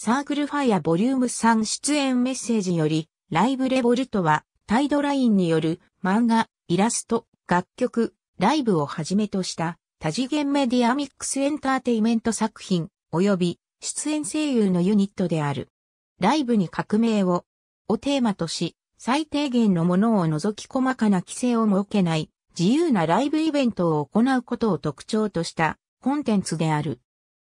サークルファイアボリューム3出演メッセージより、ライブレボルトは、タイドラインによる漫画、イラスト、楽曲、ライブをはじめとした多次元メディアミックスエンターテイメント作品、及び出演声優のユニットである。ライブに革命を、をテーマとし、最低限のものを除き細かな規制を設けない自由なライブイベントを行うことを特徴としたコンテンツである。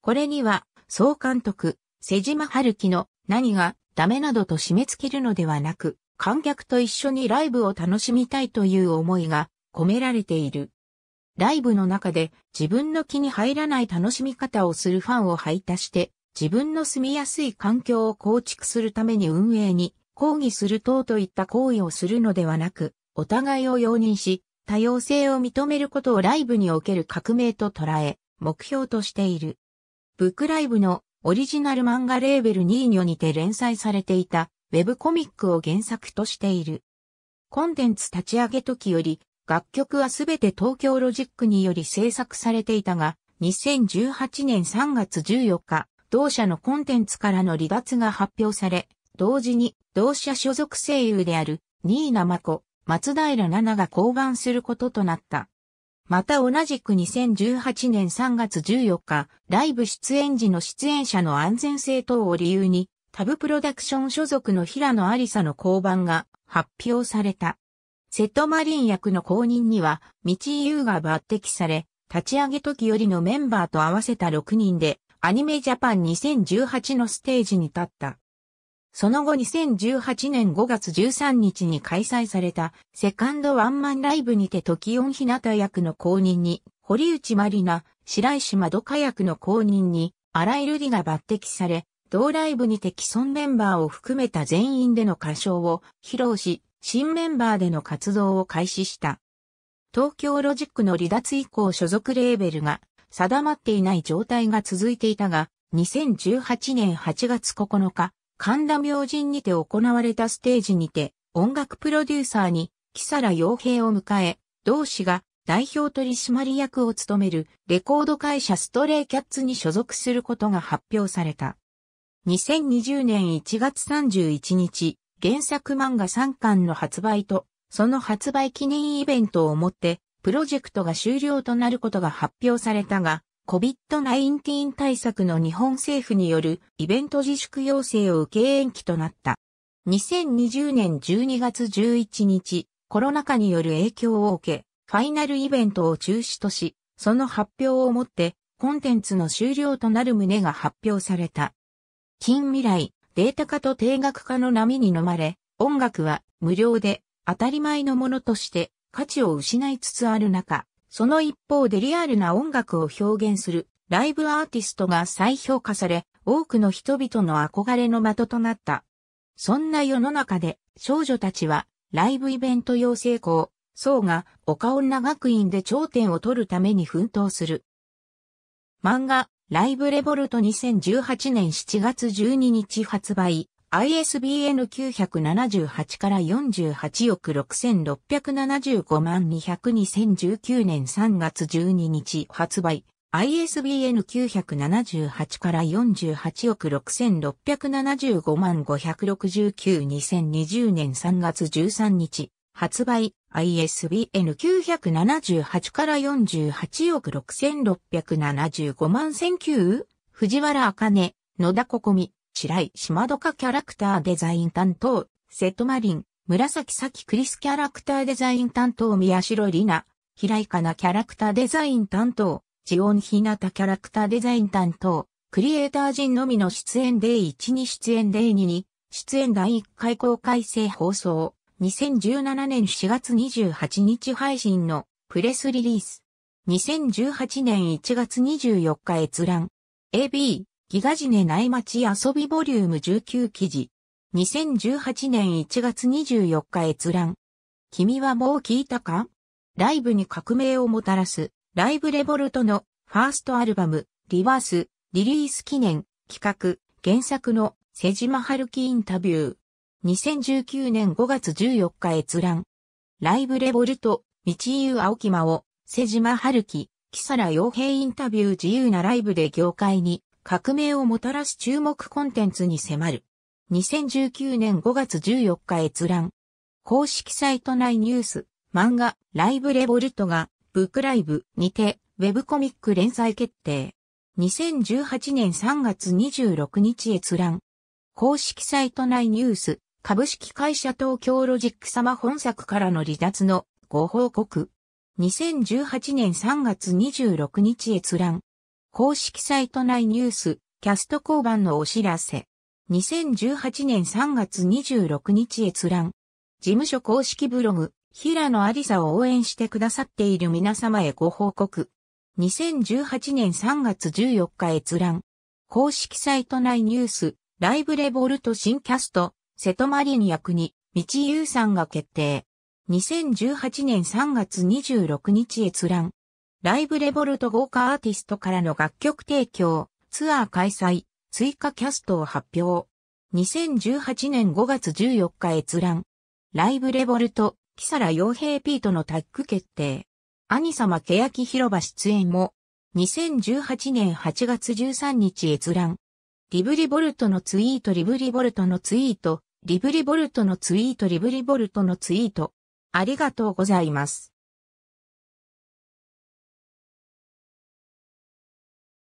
これには、総監督、瀬島春樹の何がダメなどと締め付けるのではなく、観客と一緒にライブを楽しみたいという思いが込められている。ライブの中で自分の気に入らない楽しみ方をするファンを配達して自分の住みやすい環境を構築するために運営に抗議する等といった行為をするのではなく、お互いを容認し、多様性を認めることをライブにおける革命と捉え、目標としている。ブックライブのオリジナル漫画レーベルニーニョにて連載されていたウェブコミックを原作としている。コンテンツ立ち上げ時より楽曲はすべて東京ロジックにより制作されていたが、2018年3月14日、同社のコンテンツからの離脱が発表され、同時に同社所属声優であるニーナマコ、松平奈々が降板することとなった。また同じく2018年3月14日、ライブ出演時の出演者の安全性等を理由に、タブプロダクション所属の平野ありさの降板が発表された。瀬戸マリン役の公認には、道井優が抜擢され、立ち上げ時よりのメンバーと合わせた6人で、アニメジャパン2018のステージに立った。その後2018年5月13日に開催されたセカンドワンマンライブにて時音日向役の公認に、堀内まりな、白石まどか役の公認に、荒井瑠璃が抜擢され、同ライブにて既存メンバーを含めた全員での歌唱を披露し、新メンバーでの活動を開始した。東京ロジックの離脱以降所属レーベルが定まっていない状態が続いていたが、2018年8月9日、神田明神にて行われたステージにて、音楽プロデューサーに、木更洋平を迎え、同氏が代表取締役を務めるレコード会社ストレイキャッツに所属することが発表された。2020年1月31日、原作漫画3巻の発売と、その発売記念イベントをもって、プロジェクトが終了となることが発表されたが、COVID-19 対策の日本政府によるイベント自粛要請を受け延期となった。2020年12月11日、コロナ禍による影響を受け、ファイナルイベントを中止とし、その発表をもって、コンテンツの終了となる旨が発表された。近未来、データ化と定額化の波に飲まれ、音楽は無料で当たり前のものとして価値を失いつつある中、その一方でリアルな音楽を表現するライブアーティストが再評価され、多くの人々の憧れの的となった。そんな世の中で少女たちはライブイベント養成校、層が岡女学院で頂点を取るために奮闘する。漫画、ライブレボルト2018年7月12日発売、ISBN 978から48億6675万2 0 2 0 1 9年3月12日発売。ISBN 978から48億6675万569-2020年3月13日発売 ISBN 978から48億6675万1 9藤原茜野田心美白井島どかキャラクターデザイン担当、瀬戸マリン、紫咲クリスキャラクターデザイン担当宮代里奈、平井かなキャラクターデザイン担当、ジオンひなたキャラクターデザイン担当、クリエイター陣のみの出演イ1に出演イ2に、出演第1回公開制放送、2017年4月28日配信のプレスリリース。2018年1月24日閲覧。AB ギガジネ内町遊びボリューム19記事。2018年1月24日閲覧。君はもう聞いたかライブに革命をもたらす、ライブレボルトのファーストアルバム、リバース、リリース記念、企画、原作の瀬島春樹インタビュー。2019年5月14日閲覧。ライブレボルト、道優青木真央、瀬島春樹、木更洋平インタビュー自由なライブで業界に革命をもたらす注目コンテンツに迫る。2019年5月14日閲覧。公式サイト内ニュース、漫画、ライブレボルトが、ブックライブにて、ウェブコミック連載決定。2018年3月26日閲覧。公式サイト内ニュース、株式会社東京ロジック様本作からの離脱のご報告。2018年3月26日閲覧。公式サイト内ニュース、キャスト交番のお知らせ。2018年3月26日閲覧。事務所公式ブログ、平野ありさを応援してくださっている皆様へご報告。2018年3月14日閲覧。公式サイト内ニュース、ライブレボルト新キャスト、瀬戸マリン役に、道優さんが決定。2018年3月26日閲覧。ライブレボルト豪華アーティストからの楽曲提供、ツアー開催、追加キャストを発表。2018年5月14日閲覧。ライブレボルト、木更洋平 P とのタッグ決定。兄様欅広場出演も。2018年8月13日閲覧。リブリボルトのツイートリブリボルトのツイート、リブリボルトのツイートリブリボルトのツイート。ありがとうございます。